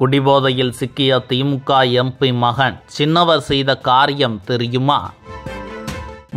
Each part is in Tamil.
குடிபோதையில் சிக்கிய திமுக எம்பி மகன் சின்னவர் செய்த காரியம் தெரியுமா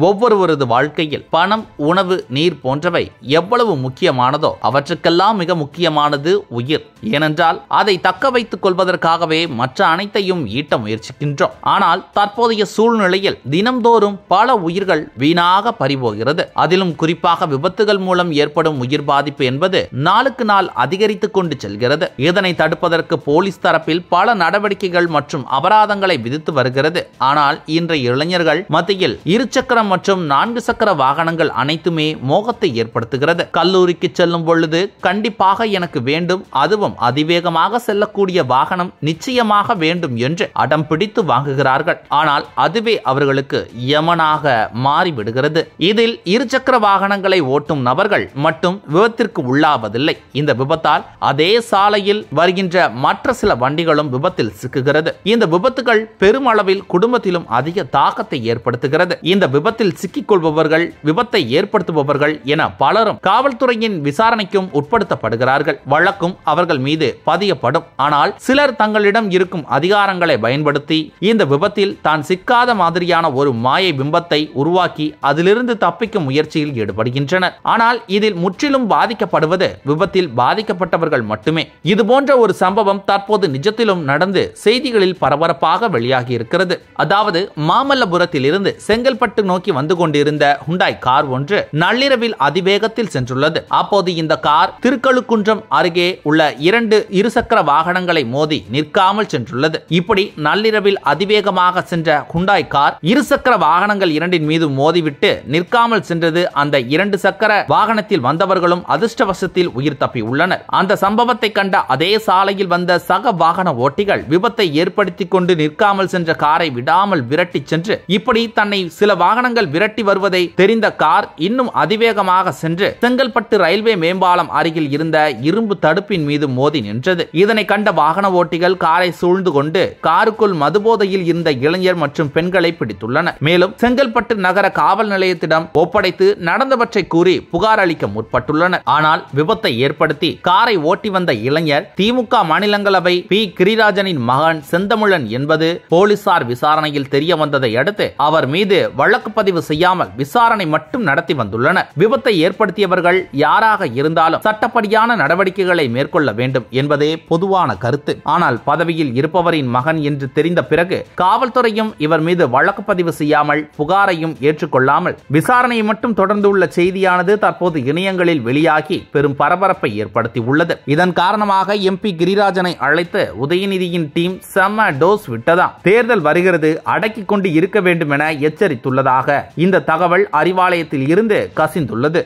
ஒவ்வொருவரது வாழ்க்கையில் பணம் உணவு நீர் போன்றவை எவ்வளவு முக்கியமானதோ அவற்றுக்கெல்லாம் மிக முக்கியமானது உயிர் ஏனென்றால் அதை தக்க வைத்துக் கொள்வதற்காகவே மற்ற அனைத்தையும் ஈட்ட முயற்சிக்கின்றோம் ஆனால் தற்போதைய சூழ்நிலையில் தினம்தோறும் பல உயிர்கள் வீணாக பறிபோகிறது அதிலும் குறிப்பாக விபத்துகள் மூலம் ஏற்படும் உயிர் பாதிப்பு என்பது நாளுக்கு நாள் அதிகரித்துக் கொண்டு செல்கிறது இதனை தடுப்பதற்கு போலீஸ் தரப்பில் பல நடவடிக்கைகள் மற்றும் அபராதங்களை விதித்து வருகிறது ஆனால் இன்றைய இளைஞர்கள் மத்தியில் இருசக்கரம் இருசக்கரம் மற்றும் நான்கு சக்கர வாகனங்கள் அனைத்துமே மோகத்தை ஏற்படுத்துகிறது கல்லூரிக்கு செல்லும் பொழுது கண்டிப்பாக எனக்கு வேண்டும் அதுவும் அதிவேகமாக செல்லக்கூடிய வாகனம் நிச்சயமாக வேண்டும் என்று அடம் பிடித்து வாங்குகிறார்கள் ஆனால் அதுவே அவர்களுக்கு யமனாக மாறிவிடுகிறது இதில் இருசக்கர வாகனங்களை ஓட்டும் நபர்கள் மட்டும் விபத்திற்கு உள்ளாவதில்லை இந்த விபத்தால் அதே சாலையில் வருகின்ற மற்ற சில வண்டிகளும் விபத்தில் சிக்குகிறது இந்த விபத்துகள் பெருமளவில் குடும்பத்திலும் அதிக தாக்கத்தை ஏற்படுத்துகிறது இந்த விபத்து விபத்தில் சிக்கிக்கொள்பவர்கள் விபத்தை ஏற்படுத்துபவர்கள் என பலரும் காவல்துறையின் விசாரணைக்கும் உட்படுத்தப்படுகிறார்கள் வழக்கும் அவர்கள் மீது பதியப்படும் ஆனால் சிலர் தங்களிடம் இருக்கும் அதிகாரங்களை பயன்படுத்தி இந்த விபத்தில் தான் சிக்காத மாதிரியான ஒரு மாயை பிம்பத்தை உருவாக்கி அதிலிருந்து தப்பிக்கும் முயற்சியில் ஈடுபடுகின்றனர் ஆனால் இதில் முற்றிலும் பாதிக்கப்படுவது விபத்தில் பாதிக்கப்பட்டவர்கள் மட்டுமே இதுபோன்ற ஒரு சம்பவம் தற்போது நிஜத்திலும் நடந்து செய்திகளில் பரபரப்பாக வெளியாகி இருக்கிறது அதாவது மாமல்லபுரத்தில் இருந்து செங்கல்பட்டு நோய் நோக்கி வந்து கொண்டிருந்த ஹுண்டாய் கார் ஒன்று நள்ளிரவில் அதிவேகத்தில் சென்றுள்ளது அப்போது இந்த கார் திருக்கழுக்குன்றம் அருகே உள்ள இரண்டு இருசக்கர வாகனங்களை மோதி நிற்காமல் சென்றுள்ளது இப்படி நள்ளிரவில் அதிவேகமாக சென்ற ஹுண்டாய் கார் இருசக்கர வாகனங்கள் இரண்டின் மீது மோதிவிட்டு நிற்காமல் சென்றது அந்த இரண்டு சக்கர வாகனத்தில் வந்தவர்களும் அதிர்ஷ்டவசத்தில் உயிர் தப்பி உள்ளனர் அந்த சம்பவத்தை கண்ட அதே சாலையில் வந்த சக வாகன ஓட்டிகள் விபத்தை ஏற்படுத்திக் கொண்டு நிற்காமல் சென்ற காரை விடாமல் விரட்டி சென்று இப்படி தன்னை சில வாகன வாகனங்கள் விரட்டி வருவதை தெரிந்த கார் இன்னும் அதிவேகமாக சென்று செங்கல்பட்டு ரயில்வே மேம்பாலம் அருகில் இருந்த இரும்பு தடுப்பின் மீது மோதி நின்றது இதனை கண்ட வாகன ஓட்டிகள் காரை சூழ்ந்து கொண்டு காருக்குள் மதுபோதையில் இருந்த இளைஞர் மற்றும் பெண்களை பிடித்துள்ளனர் மேலும் செங்கல்பட்டு நகர காவல் நிலையத்திடம் ஒப்படைத்து நடந்தவற்றை கூறி புகார் அளிக்க முற்பட்டுள்ளனர் ஆனால் விபத்தை ஏற்படுத்தி காரை ஓட்டி வந்த இளைஞர் திமுக மாநிலங்களவை பி கிரிராஜனின் மகன் செந்தமுழன் என்பது போலீசார் விசாரணையில் தெரிய வந்ததை அடுத்து அவர் மீது வழக்கு பதிவு செய்யாமல் விசாரணை மட்டும் நடத்தி வந்துள்ளனர் விபத்தை ஏற்படுத்தியவர்கள் யாராக இருந்தாலும் சட்டப்படியான நடவடிக்கைகளை மேற்கொள்ள வேண்டும் என்பதே பொதுவான கருத்து ஆனால் பதவியில் இருப்பவரின் மகன் என்று தெரிந்த பிறகு காவல்துறையும் இவர் மீது வழக்கு பதிவு செய்யாமல் புகாரையும் ஏற்றுக்கொள்ளாமல் விசாரணையை மட்டும் தொடர்ந்துள்ள செய்தியானது தற்போது இணையங்களில் வெளியாகி பெரும் பரபரப்பை ஏற்படுத்தி உள்ளது இதன் காரணமாக எம்பி கிரிராஜனை அழைத்து உதயநிதியின் டீம் செம டோஸ் விட்டதாம் தேர்தல் வருகிறது அடக்கி கொண்டு இருக்க வேண்டும் என எச்சரித்துள்ளதாக இந்த தகவல் அறிவாலயத்தில் இருந்து கசிந்துள்ளது